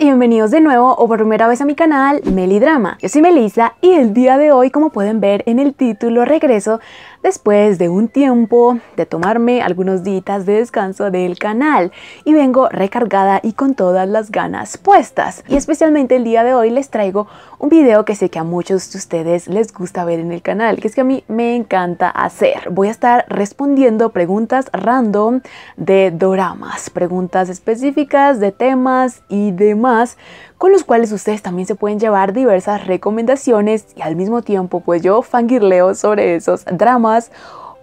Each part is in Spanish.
y bienvenidos de nuevo o por primera vez a mi canal Melidrama. Yo soy Melissa y el día de hoy, como pueden ver en el título, regreso después de un tiempo de tomarme algunos días de descanso del canal y vengo recargada y con todas las ganas puestas. Y especialmente el día de hoy les traigo un video que sé que a muchos de ustedes les gusta ver en el canal, que es que a mí me encanta hacer. Voy a estar respondiendo preguntas random de doramas, preguntas específicas de temas y demás con los cuales ustedes también se pueden llevar diversas recomendaciones y al mismo tiempo pues yo fangirleo sobre esos dramas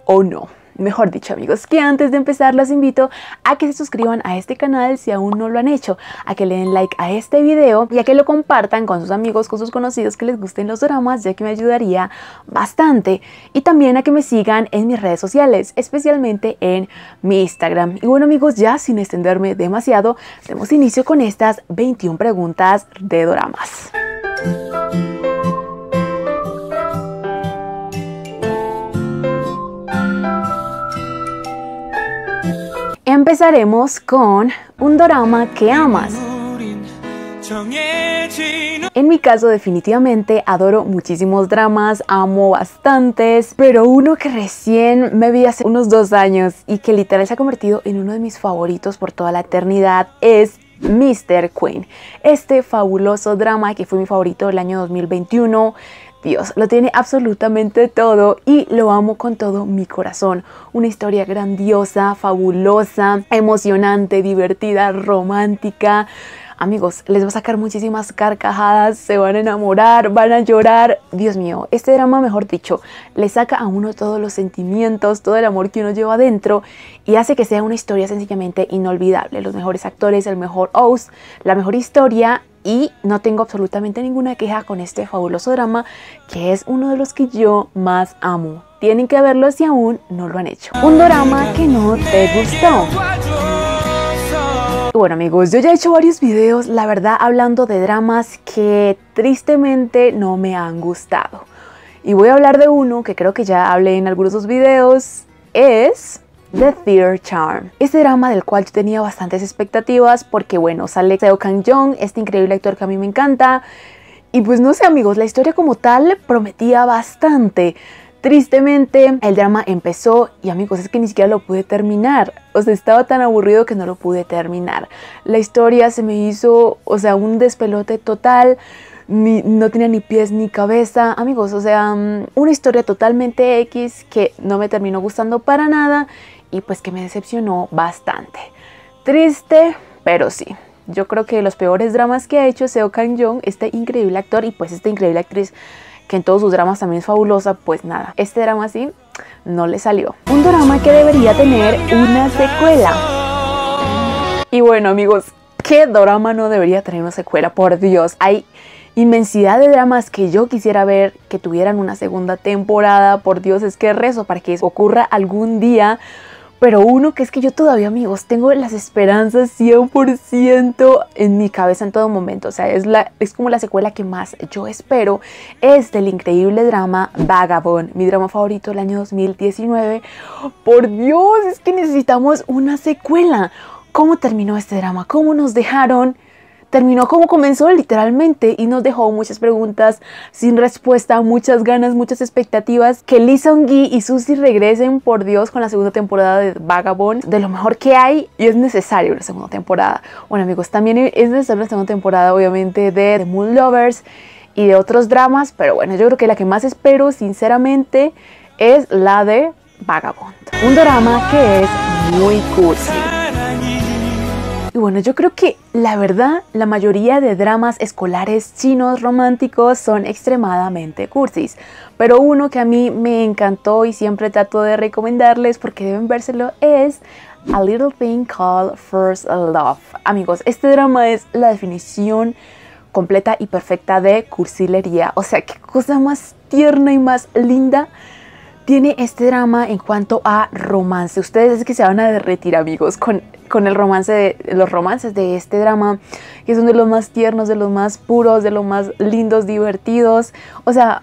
o no. Mejor dicho amigos, que antes de empezar los invito a que se suscriban a este canal si aún no lo han hecho, a que le den like a este video y a que lo compartan con sus amigos, con sus conocidos que les gusten los dramas, ya que me ayudaría bastante. Y también a que me sigan en mis redes sociales, especialmente en mi Instagram. Y bueno amigos, ya sin extenderme demasiado, demos inicio con estas 21 preguntas de dramas. Empezaremos con un drama que amas. En mi caso definitivamente adoro muchísimos dramas, amo bastantes, pero uno que recién me vi hace unos dos años y que literal se ha convertido en uno de mis favoritos por toda la eternidad es Mr. Queen. Este fabuloso drama que fue mi favorito del año 2021 Dios lo tiene absolutamente todo y lo amo con todo mi corazón. Una historia grandiosa, fabulosa, emocionante, divertida, romántica. Amigos, les va a sacar muchísimas carcajadas, se van a enamorar, van a llorar. Dios mío, este drama, mejor dicho, le saca a uno todos los sentimientos, todo el amor que uno lleva adentro y hace que sea una historia sencillamente inolvidable. Los mejores actores, el mejor host, la mejor historia y no tengo absolutamente ninguna queja con este fabuloso drama que es uno de los que yo más amo. Tienen que verlo si aún no lo han hecho. Un drama que no te gustó. Bueno amigos, yo ya he hecho varios videos, la verdad, hablando de dramas que tristemente no me han gustado. Y voy a hablar de uno que creo que ya hablé en algunos de los videos, es The Charm. Este drama del cual yo tenía bastantes expectativas porque bueno, sale Seo Kang-jong, este increíble actor que a mí me encanta. Y pues no sé amigos, la historia como tal prometía bastante. Tristemente, el drama empezó y amigos, es que ni siquiera lo pude terminar. O sea, estaba tan aburrido que no lo pude terminar. La historia se me hizo, o sea, un despelote total. Ni, no tenía ni pies ni cabeza, amigos, o sea, mm, una historia totalmente X que no me terminó gustando para nada y pues que me decepcionó bastante. Triste, pero sí. Yo creo que los peores dramas que ha hecho Seo Kang-jong, este increíble actor y pues esta increíble actriz que en todos sus dramas también es fabulosa, pues nada, este drama sí no le salió. Un drama que debería tener una secuela. Y bueno amigos, ¿qué drama no debería tener una secuela? Por Dios, hay inmensidad de dramas que yo quisiera ver que tuvieran una segunda temporada. Por Dios, es que rezo para que ocurra algún día pero uno que es que yo todavía, amigos, tengo las esperanzas 100% en mi cabeza en todo momento. O sea, es, la, es como la secuela que más yo espero. Es del increíble drama Vagabond, mi drama favorito del año 2019. Por Dios, es que necesitamos una secuela. ¿Cómo terminó este drama? ¿Cómo nos dejaron? terminó como comenzó literalmente y nos dejó muchas preguntas sin respuesta, muchas ganas, muchas expectativas. Que Lee Sung Gi y Suzy regresen por Dios con la segunda temporada de Vagabond, de lo mejor que hay y es necesario la segunda temporada. Bueno amigos, también es necesaria la segunda temporada obviamente de The Moon Lovers y de otros dramas, pero bueno, yo creo que la que más espero sinceramente es la de Vagabond. Un drama que es muy cursi. Y bueno, yo creo que la verdad, la mayoría de dramas escolares chinos románticos son extremadamente cursis. Pero uno que a mí me encantó y siempre trato de recomendarles porque deben vérselo es A Little Thing Called First Love. Amigos, este drama es la definición completa y perfecta de cursilería. O sea, qué cosa más tierna y más linda tiene este drama en cuanto a romance. Ustedes es que se van a derretir, amigos, con, con el romance de, los romances de este drama, que uno de los más tiernos, de los más puros, de los más lindos, divertidos. O sea,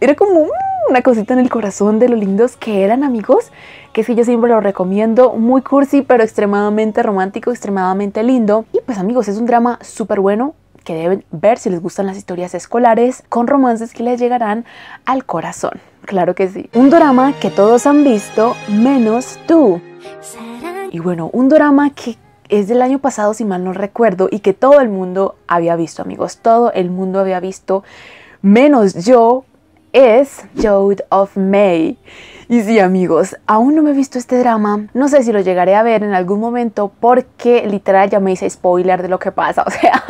era como una cosita en el corazón de lo lindos que eran, amigos, que que yo siempre lo recomiendo. Muy cursi, pero extremadamente romántico, extremadamente lindo. Y pues, amigos, es un drama súper bueno, que deben ver si les gustan las historias escolares con romances que les llegarán al corazón. Claro que sí. Un drama que todos han visto menos tú. Y bueno, un drama que es del año pasado, si mal no recuerdo, y que todo el mundo había visto, amigos. Todo el mundo había visto, menos yo, es Jode of May. Y sí, amigos, aún no me he visto este drama. No sé si lo llegaré a ver en algún momento porque literal ya me hice spoiler de lo que pasa. O sea,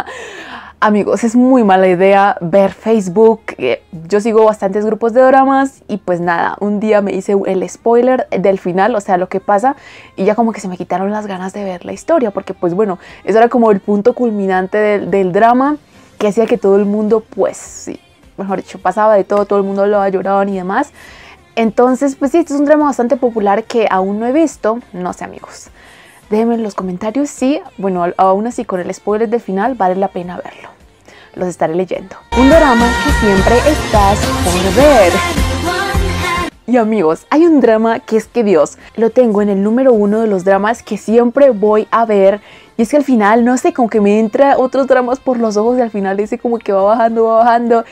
Amigos, es muy mala idea ver Facebook. Eh, yo sigo bastantes grupos de dramas y pues nada, un día me hice el spoiler del final, o sea, lo que pasa, y ya como que se me quitaron las ganas de ver la historia, porque pues bueno, eso era como el punto culminante del, drama que hacía que todo el mundo, pues sí, mejor dicho, pasaba de todo, todo el mundo lo ha llorado y demás. Entonces, pues sí, este es un drama bastante popular que aún no he visto, no sé amigos. Déjenme en los comentarios si, bueno, aún así con el spoiler del final vale la pena verlo. Los estaré leyendo. Un drama que siempre estás por ver. Y amigos, hay un drama que es que Dios, lo tengo en el número uno de los dramas que siempre voy a ver. Y es que al final, no sé, como que me entra otros dramas por los ojos y al final dice como que va bajando, va bajando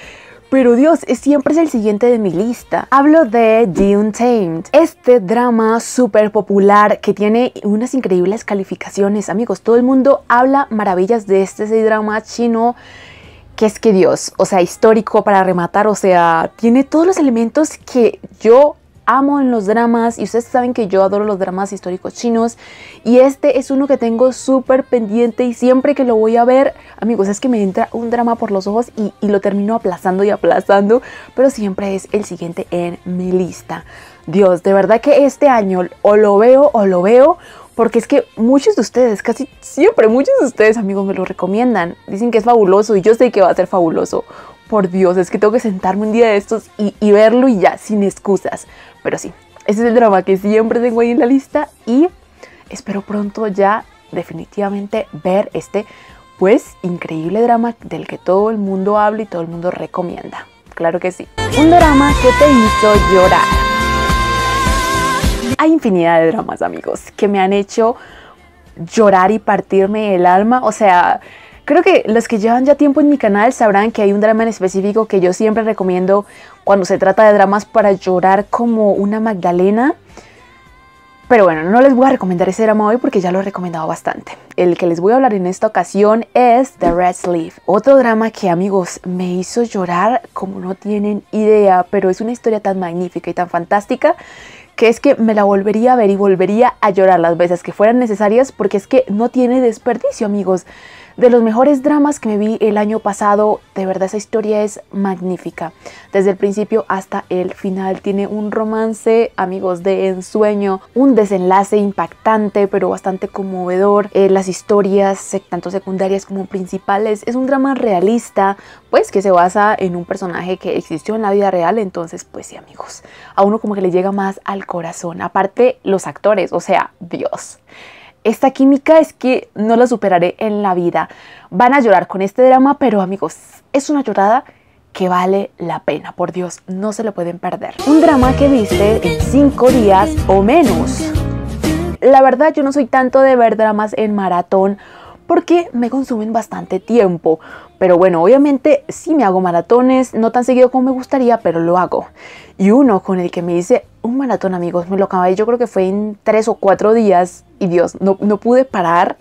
pero Dios, siempre es el siguiente de mi lista. Hablo de The Untamed, este drama súper popular que tiene unas increíbles calificaciones. Amigos, todo el mundo habla maravillas de este drama chino que es que Dios, o sea, histórico para rematar, o sea, tiene todos los elementos que yo amo en los dramas y ustedes saben que yo adoro los dramas históricos chinos y este es uno que tengo súper pendiente y siempre que lo voy a ver, amigos, es que me entra un drama por los ojos y, y lo termino aplazando y aplazando, pero siempre es el siguiente en mi lista. Dios, de verdad que este año o lo veo o lo veo porque es que muchos de ustedes, casi siempre muchos de ustedes, amigos, me lo recomiendan. Dicen que es fabuloso y yo sé que va a ser fabuloso por Dios, es que tengo que sentarme un día de estos y, verlo y ya, sin excusas. Pero sí, ese es el drama que siempre tengo ahí en la lista y espero pronto ya definitivamente ver este pues increíble drama del que todo el mundo habla y todo el mundo recomienda. Claro que sí. Un drama que te hizo llorar. Hay infinidad de dramas, amigos, que me han hecho llorar y partirme el alma. O sea, Creo que los que llevan ya tiempo en mi canal sabrán que hay un drama en específico que yo siempre recomiendo cuando se trata de dramas para llorar como una Magdalena. Pero bueno, no les voy a recomendar ese drama hoy porque ya lo he recomendado bastante. El que les voy a hablar en esta ocasión es The Red Sleeve. Otro drama que amigos me hizo llorar como no tienen idea, pero es una historia tan magnífica y tan fantástica que es que me la volvería a ver y volvería a llorar las veces que fueran necesarias porque es que no tiene desperdicio amigos de los mejores dramas que me vi el año pasado. De verdad, esa historia es magnífica. Desde el principio hasta el final tiene un romance, amigos, de ensueño, un desenlace impactante, pero bastante conmovedor. Eh, las historias, tanto secundarias como principales, es un drama realista, pues que se basa en un personaje que existió en la vida real. Entonces, pues sí, amigos, a uno como que le llega más al corazón. Aparte, los actores, o sea, Dios. Esta química es que no la superaré en la vida. Van a llorar con este drama, pero amigos, es una llorada que vale la pena, por Dios, no se lo pueden perder. Un drama que viste en 5 días o menos. La verdad, yo no soy tanto de ver dramas en maratón porque me consumen bastante tiempo. Pero bueno, obviamente sí me hago maratones, no tan seguido como me gustaría, pero lo hago. Y uno con el que me dice un maratón, amigos, me lo acabé, yo creo que fue en tres o cuatro días, y Dios, no, no pude parar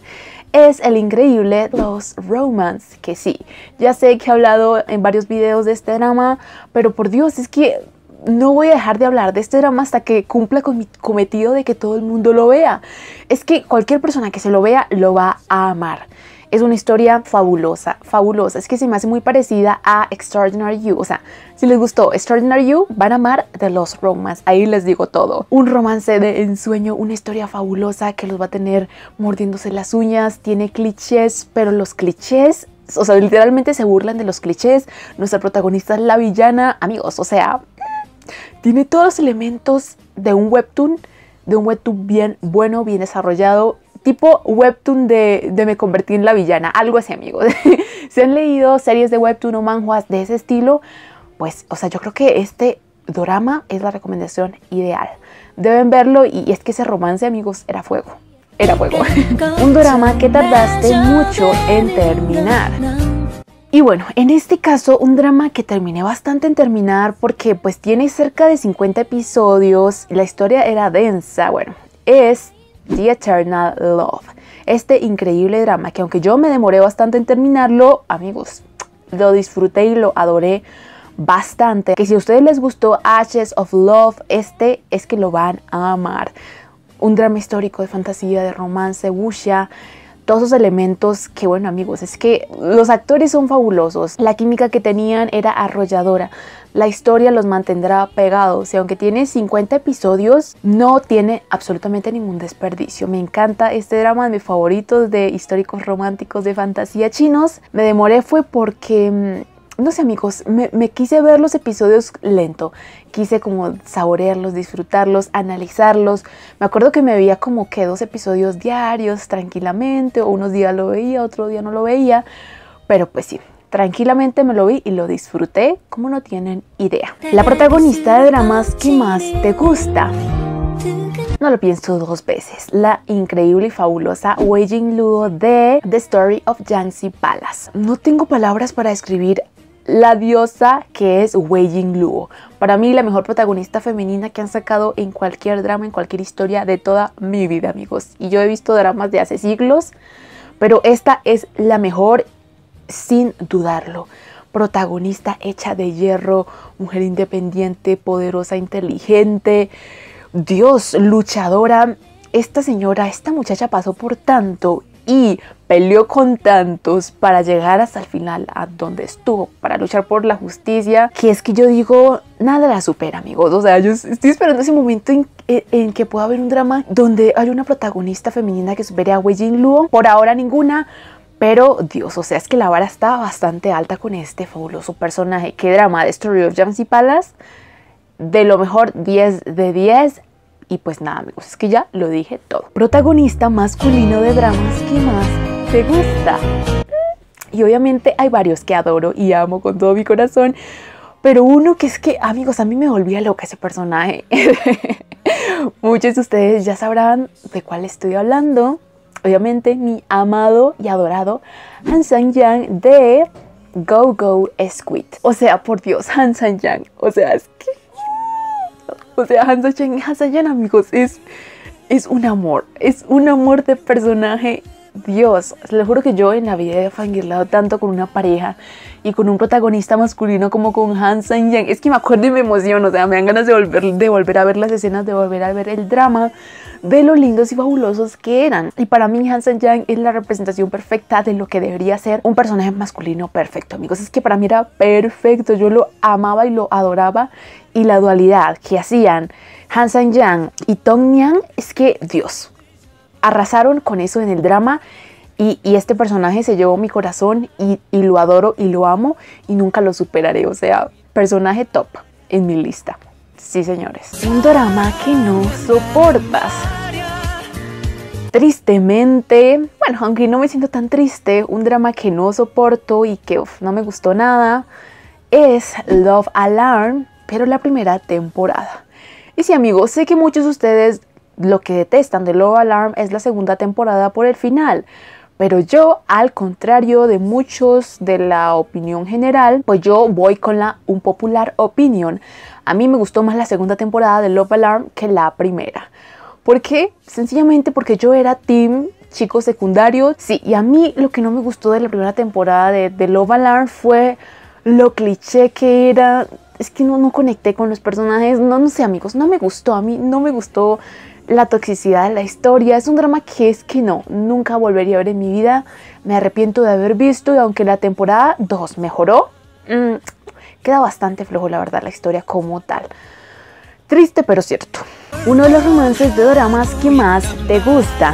es el increíble Los Romance, que sí, ya sé que he hablado en varios videos de este drama, pero por Dios, es que no voy a dejar de hablar de este drama hasta que cumpla con mi cometido de que todo el mundo lo vea. Es que cualquier persona que se lo vea lo va a amar. Es una historia fabulosa, fabulosa. Es que se me hace muy parecida a Extraordinary You. O sea, si les gustó Extraordinary You, van a amar The Lost Romance. Ahí les digo todo. Un romance de ensueño, una historia fabulosa que los va a tener mordiéndose las uñas. Tiene clichés, pero los clichés o sea, literalmente se burlan de los clichés. Nuestra protagonista es la villana, amigos, o sea, tiene todos los elementos de un webtoon, de un webtoon bien bueno, bien desarrollado, tipo webtoon de, Me convertí en la villana, algo así amigos. si han leído series de webtoon o manhwas de ese estilo, pues, o sea, yo creo que este dorama es la recomendación ideal. Deben verlo y, y es que ese romance amigos era fuego, era fuego. un dorama que tardaste mucho en terminar. Y bueno, en este caso un drama que terminé bastante en terminar porque pues tiene cerca de 50 episodios, la historia era densa, bueno, es The Eternal Love, este increíble drama que aunque yo me demoré bastante en terminarlo, amigos, lo disfruté y lo adoré bastante. Que si a ustedes les gustó Ashes of Love, este es que lo van a amar. Un drama histórico de fantasía, de romance, wuxia, todos esos elementos que bueno amigos, es que los actores son fabulosos, la química que tenían era arrolladora, la historia los mantendrá pegados y aunque tiene 50 episodios no tiene absolutamente ningún desperdicio. Me encanta este drama de mis favoritos de históricos románticos de fantasía chinos. Me demoré fue porque mm, no sé amigos, me, quise ver los episodios lento, quise como saborearlos, disfrutarlos, analizarlos. Me acuerdo que me veía como que dos episodios diarios tranquilamente, o unos días lo veía, otro día no lo veía, pero pues sí. Tranquilamente me lo vi y lo disfruté como no tienen idea. La protagonista de dramas que más te gusta. No lo pienso dos veces. La increíble y fabulosa Wei Luo de The Story of Yangtze Palace. No tengo palabras para describir la diosa que es Wei Jing Luo. Para mí la mejor protagonista femenina que han sacado en cualquier drama, en cualquier historia de toda mi vida, amigos. Y yo he visto dramas de hace siglos, pero esta es la mejor sin dudarlo. Protagonista hecha de hierro, mujer independiente, poderosa, inteligente, Dios, luchadora. Esta señora, esta muchacha pasó por tanto y peleó con tantos para llegar hasta el final a donde estuvo, para luchar por la justicia, que es que yo digo, nada la supera, amigos. O sea, yo estoy esperando ese momento en, que pueda haber un drama donde hay una protagonista femenina que supere a Wei Luo. Por ahora ninguna, pero Dios, o sea, es que la vara está bastante alta con este fabuloso personaje. Qué drama de Story of y Palace. De lo mejor, 10 de 10. Y pues nada amigos, es que ya lo dije todo. Protagonista masculino de dramas que más te gusta. Y obviamente hay varios que adoro y amo con todo mi corazón. Pero uno que es que, amigos, a mí me volvía loca ese personaje. Muchos de ustedes ya sabrán de cuál estoy hablando. Obviamente, mi amado y adorado Han Sang Yang de Go Go Squid. O sea, por Dios, Han Sang Yang. O sea, es que o sea, Hansa Chen, Hansa Chen, amigos, es, es un amor. Es un amor de personaje Dios, les juro que yo en la vida he fangirlado tanto con una pareja y con un protagonista masculino como con Han Yang. Es que me acuerdo y me emociono, o sea, me dan ganas de volver, de volver a ver las escenas, de volver a ver el drama, de lo lindos y fabulosos que eran. Y para mí Han Yang es la representación perfecta de lo que debería ser un personaje masculino perfecto, amigos. Es que para mí era perfecto, yo lo amaba y lo adoraba y la dualidad que hacían Han Yang y Tong Yang es que Dios arrasaron con eso en el drama y, este personaje se llevó mi corazón y, lo adoro y lo amo y nunca lo superaré. O sea, personaje top en mi lista. Sí, señores. Un drama que no soportas. Tristemente, bueno, aunque no me siento tan triste, un drama que no soporto y que no me gustó nada es Love Alarm, pero la primera temporada. Y sí, amigos, sé que muchos de ustedes lo que detestan de Love Alarm es la segunda temporada por el final. Pero yo, al contrario de muchos de la opinión general, pues yo voy con la Un popular opinión. A mí me gustó más la segunda temporada de Love Alarm que la primera. ¿Por qué? Sencillamente porque yo era team chico secundario. Sí, y a mí lo que no me gustó de la primera temporada de, Love Alarm fue lo cliché que era es que no, no, conecté con los personajes. No, no sé, amigos, no me gustó. A mí no me gustó la toxicidad de la historia. Es un drama que es que no, nunca volvería a ver en mi vida. Me arrepiento de haber visto y aunque la temporada 2 mejoró, mm, queda bastante flojo la verdad la historia como tal. Triste pero cierto. Uno de los romances de dramas que más te gusta.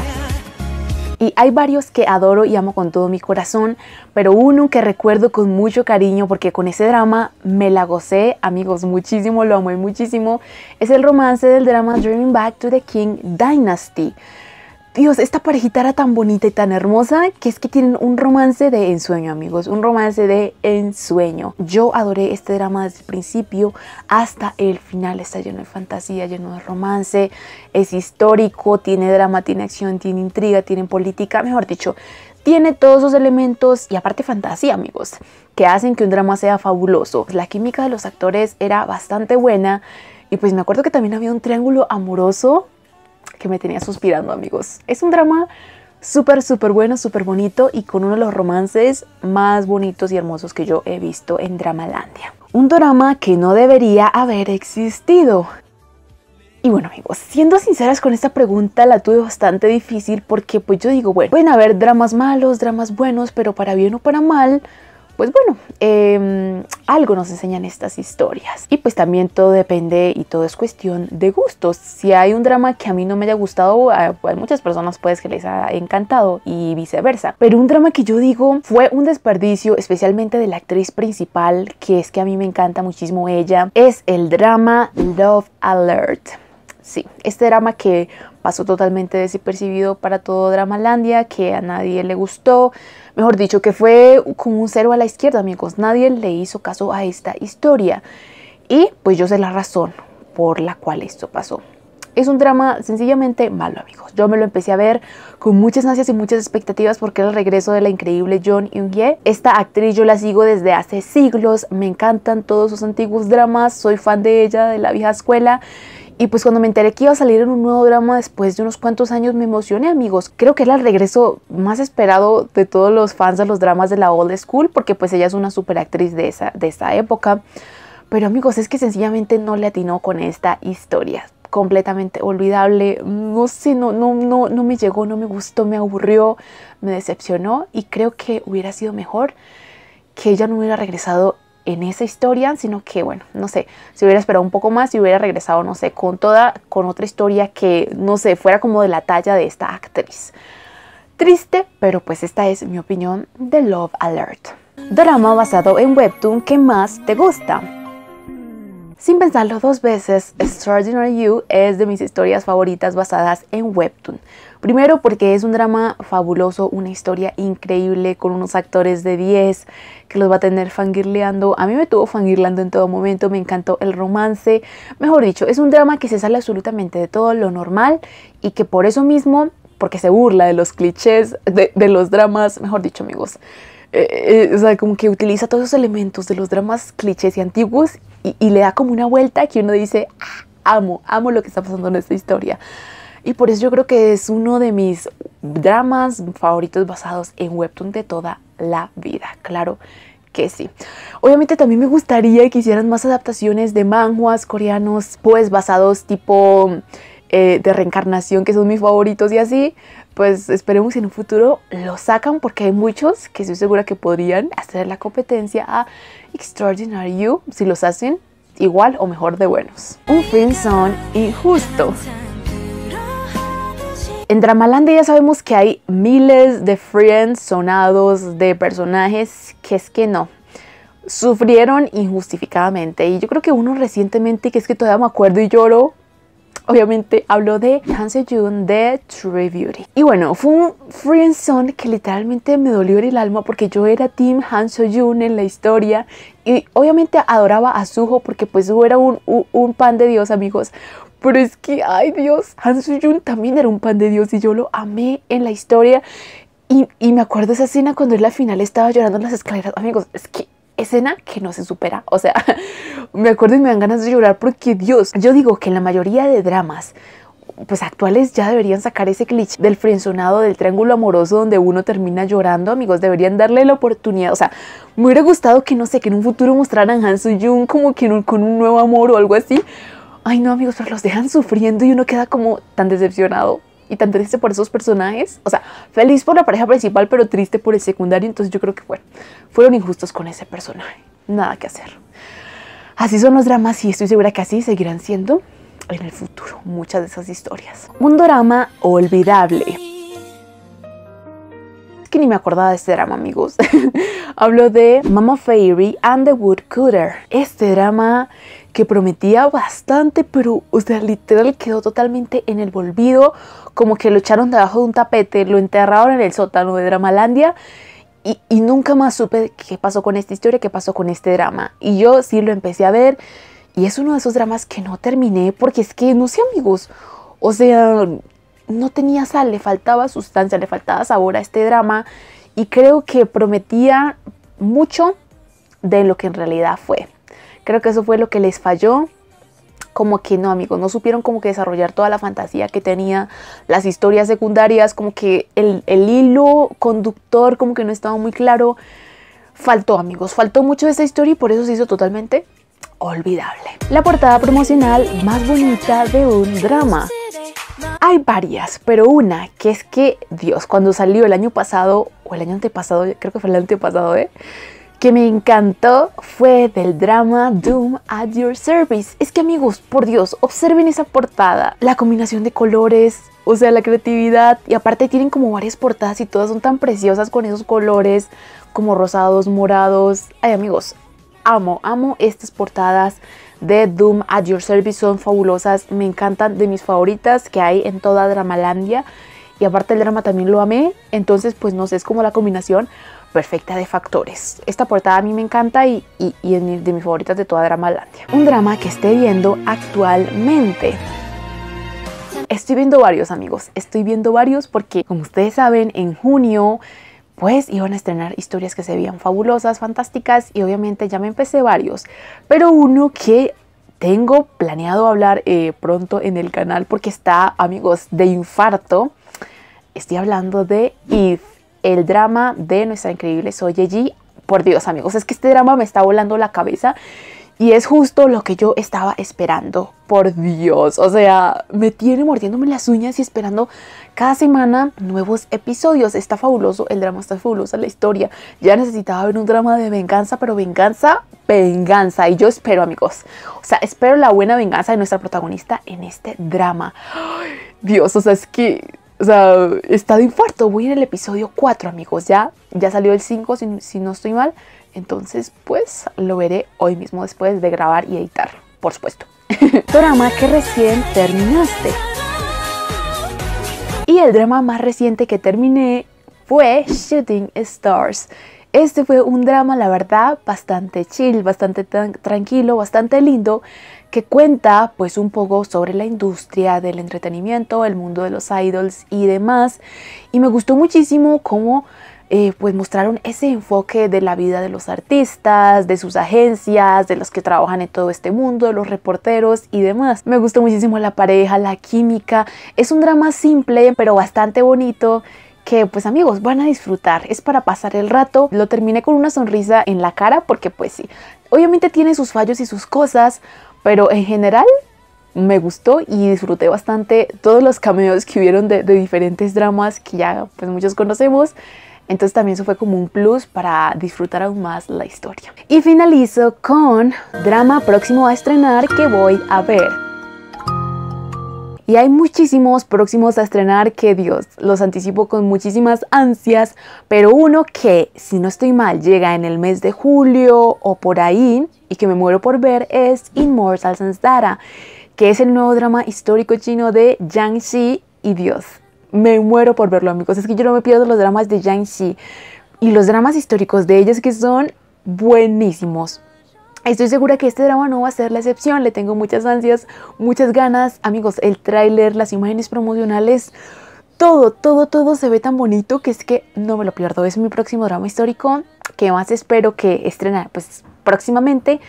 Y hay varios que adoro y amo con todo mi corazón, pero uno que recuerdo con mucho cariño porque con ese drama me la gocé, amigos, muchísimo, lo amo y muchísimo, es el romance del drama Dreaming Back to the King Dynasty. Dios, esta parejita era tan bonita y tan hermosa que es que tienen un romance de ensueño, amigos, un romance de ensueño. Yo adoré este drama desde el principio hasta el final, está lleno de fantasía, lleno de romance, es histórico, tiene drama, tiene acción, tiene intriga, tiene política, mejor dicho, tiene todos esos elementos y aparte fantasía, amigos, que hacen que un drama sea fabuloso. La química de los actores era bastante buena y pues me acuerdo que también había un triángulo amoroso que me tenía suspirando, amigos. Es un drama súper, súper bueno, súper bonito y con uno de los romances más bonitos y hermosos que yo he visto en Dramalandia. Un drama que no debería haber existido. Y bueno amigos, siendo sinceras con esta pregunta la tuve bastante difícil porque pues yo digo, bueno, pueden haber dramas malos, dramas buenos, pero para bien o para mal, pues bueno, em, algo nos enseñan estas historias. Y pues también todo depende y todo es cuestión de gustos. Si hay un drama que a mí no me haya gustado, a, muchas personas que les ha encantado y viceversa. Pero un drama que yo digo fue un desperdicio, especialmente de la actriz principal, que es que a mí me encanta muchísimo ella, es el drama Love Alert. Sí, este drama que pasó totalmente desapercibido para todo Dramalandia, que a nadie le gustó, mejor dicho, que fue como un cero a la izquierda, amigos. Nadie le hizo caso a esta historia. Y pues yo sé la razón por la cual esto pasó. Es un drama sencillamente malo, amigos. Yo me lo empecé a ver con muchas ansias y muchas expectativas porque era el regreso de la increíble John Yung Ye Esta actriz yo la sigo desde hace siglos, me encantan todos sus antiguos dramas, soy fan de ella, de la vieja escuela y pues cuando me enteré que iba a salir en un nuevo drama después de unos cuantos años me emocioné amigos. Creo que era el regreso más esperado de todos los fans de los dramas de la old school porque pues ella es una superactriz de esa, de esa época. Pero amigos, es que sencillamente no le atinó con esta historia. Completamente olvidable, no sé, no, no, no, no me llegó, no me gustó, me aburrió, me decepcionó y creo que hubiera sido mejor que ella no hubiera regresado en esa historia, sino que, bueno, no sé, si hubiera esperado un poco más, si hubiera regresado, no sé, con toda, con otra historia que, no sé, fuera como de la talla de esta actriz. Triste, pero pues esta es mi opinión de Love Alert. Drama basado en webtoon que más te gusta. Sin pensarlo dos veces, Extraordinary You es de mis historias favoritas basadas en Webtoon. Primero porque es un drama fabuloso, una historia increíble con unos actores de 10 que los va a tener fangirleando. A mí me tuvo fangirlando en todo momento, me encantó el romance. Mejor dicho, es un drama que se sale absolutamente de todo lo normal y que por eso mismo, porque se burla de los clichés, de, los dramas, mejor dicho amigos, eh, eh, o sea, como que utiliza todos esos elementos de los dramas clichés y antiguos y, le da como una vuelta que uno dice, ah, amo, amo lo que está pasando en esta historia. Y por eso yo creo que es uno de mis dramas favoritos basados en Webtoon de toda la vida. Claro que sí. Obviamente también me gustaría que hicieran más adaptaciones de manhwas coreanos, pues basados tipo eh, de reencarnación, que son mis favoritos y así. Pues esperemos en un futuro lo sacan porque hay muchos que estoy segura que podrían hacer la competencia a Extraordinary You si los hacen igual o mejor de buenos. Un film son injusto. En Dramalandia ya sabemos que hay miles de friends sonados de personajes que es que no, sufrieron injustificadamente. Y yo creo que uno recientemente, que es que todavía me acuerdo y lloro, Obviamente habló de Han Seo Jun de True Beauty. Y bueno, fue un friend que literalmente me dolió en el alma porque yo era Team Han Seo Jun en la historia y obviamente adoraba a Suho porque pues Suho era un, un, pan de Dios, amigos. Pero es que, ay Dios, Han Soo Jun también era un pan de Dios y yo lo amé en la historia. Y, y, me acuerdo esa escena cuando en la final estaba llorando en las escaleras. Amigos, es que escena que no se supera. O sea, me acuerdo y me dan ganas de llorar porque Dios, yo digo que en la mayoría de dramas pues actuales ya deberían sacar ese cliché del frenzonado, del triángulo amoroso donde uno termina llorando, amigos, deberían darle la oportunidad, o sea, me hubiera gustado que no sé, que en un futuro mostraran Han Soo Jun como que con un nuevo amor o algo así. Ay no amigos, pero los dejan sufriendo y uno queda como tan decepcionado y tan triste por esos personajes. O sea, feliz por la pareja principal, pero triste por el secundario. Entonces yo creo que fueron injustos con ese personaje. Nada que hacer. Así son los dramas y estoy segura que así seguirán siendo en el futuro muchas de esas historias. Un drama olvidable. Es que ni me acordaba de este drama, amigos. Hablo de Mama Fairy and the Woodcutter. Este drama que prometía bastante, pero, o sea, literal quedó totalmente en el volvido. como que lo echaron debajo de un tapete, lo enterraron en el sótano de Dramalandia. Y, y nunca más supe qué pasó con esta historia, qué pasó con este drama. Y yo sí lo empecé a ver. Y es uno de esos dramas que no terminé porque es que, no sé amigos, o sea, no tenía sal, le faltaba sustancia, le faltaba sabor a este drama y creo que prometía mucho de lo que en realidad fue. Creo que eso fue lo que les falló. Como que no, amigos, no supieron como que desarrollar toda la fantasía que tenía, las historias secundarias, como que el, hilo conductor como que no estaba muy claro. Faltó, amigos, faltó mucho de esta historia y por eso se hizo totalmente olvidable. La portada promocional más bonita de un drama. Hay varias, pero una que es que, Dios, cuando salió el año pasado, o el año antepasado, creo que fue el antepasado, ¿eh? que me encantó fue del drama Doom at Your Service. Es que amigos, por Dios, observen esa portada, la combinación de colores, o sea, la creatividad. Y aparte tienen como varias portadas y todas son tan preciosas con esos colores, como rosados, morados. Ay amigos, amo, amo estas portadas de Doom at Your Service, son fabulosas, me encantan, de mis favoritas que hay en toda Dramalandia. Y aparte el drama también lo amé, entonces pues no sé, es como la combinación perfecta de factores. Esta portada a mí me encanta y, y, es de mis favoritas de toda Dramalandia. Un drama que esté viendo actualmente. Estoy viendo varios amigos, estoy viendo varios porque como ustedes saben en junio pues iban a estrenar historias que se veían fabulosas, fantásticas y obviamente ya me empecé varios, pero uno que tengo planeado hablar eh, pronto en el canal porque está amigos de infarto, estoy hablando de If el drama de nuestra increíble Soy G. Por Dios, amigos, es que este drama me está volando la cabeza y es justo lo que yo estaba esperando. Por Dios, o sea, me tiene mordiéndome las uñas y esperando cada semana nuevos episodios. Está fabuloso, el drama está fabuloso. la historia. Ya necesitaba ver un drama de venganza, pero venganza, venganza. Y yo espero, amigos. O sea, espero la buena venganza de nuestra protagonista en este drama. Dios, o sea, es que o sea, he estado infarto. Voy en el episodio 4, amigos. Ya, ya salió el 5, si, si no estoy mal. Entonces, pues lo veré hoy mismo después de grabar y editar, por supuesto. Drama que recién terminaste. Y el drama más reciente que terminé fue Shooting Stars. Este fue un drama, la verdad, bastante chill, bastante tranquilo, bastante lindo que cuenta pues un poco sobre la industria del entretenimiento, el mundo de los idols y demás. Y me gustó muchísimo cómo eh, pues mostraron ese enfoque de la vida de los artistas, de sus agencias, de los que trabajan en todo este mundo, de los reporteros y demás. Me gustó muchísimo la pareja, la química. Es un drama simple pero bastante bonito que pues amigos van a disfrutar, es para pasar el rato, lo terminé con una sonrisa en la cara porque pues sí, obviamente tiene sus fallos y sus cosas, pero en general me gustó y disfruté bastante todos los cameos que hubieron de, diferentes dramas que ya pues muchos conocemos. Entonces también eso fue como un plus para disfrutar aún más la historia. Y finalizo con drama próximo a estrenar que voy a ver y hay muchísimos próximos a estrenar que Dios, los anticipo con muchísimas ansias, pero uno que, si no estoy mal, llega en el mes de julio o por ahí y que me muero por ver es Immortal Sansara, que es el nuevo drama histórico chino de Xi y Dios. Me muero por verlo, amigos. Es que yo no me pierdo los dramas de Yang Xi y los dramas históricos de ellos que son buenísimos. Estoy segura que este drama no va a ser la excepción, le tengo muchas ansias, muchas ganas. Amigos, el tráiler, las imágenes promocionales, todo, todo, todo se ve tan bonito que es que no me lo pierdo. Es mi próximo drama histórico que más espero que estrenar pues próximamente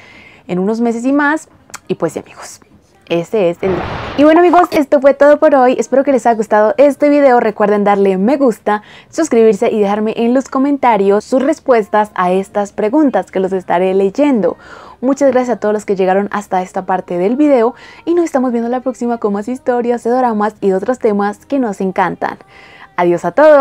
en unos meses y más. Y pues amigos, ese es el... Y bueno amigos, esto fue todo por hoy. Espero que les haya gustado este video. Recuerden darle me gusta, suscribirse y dejarme en los comentarios sus respuestas a estas preguntas que los estaré leyendo. Muchas gracias a todos los que llegaron hasta esta parte del video y nos estamos viendo la próxima con más historias, de dramas y de otros temas que nos encantan. ¡Adiós a todos!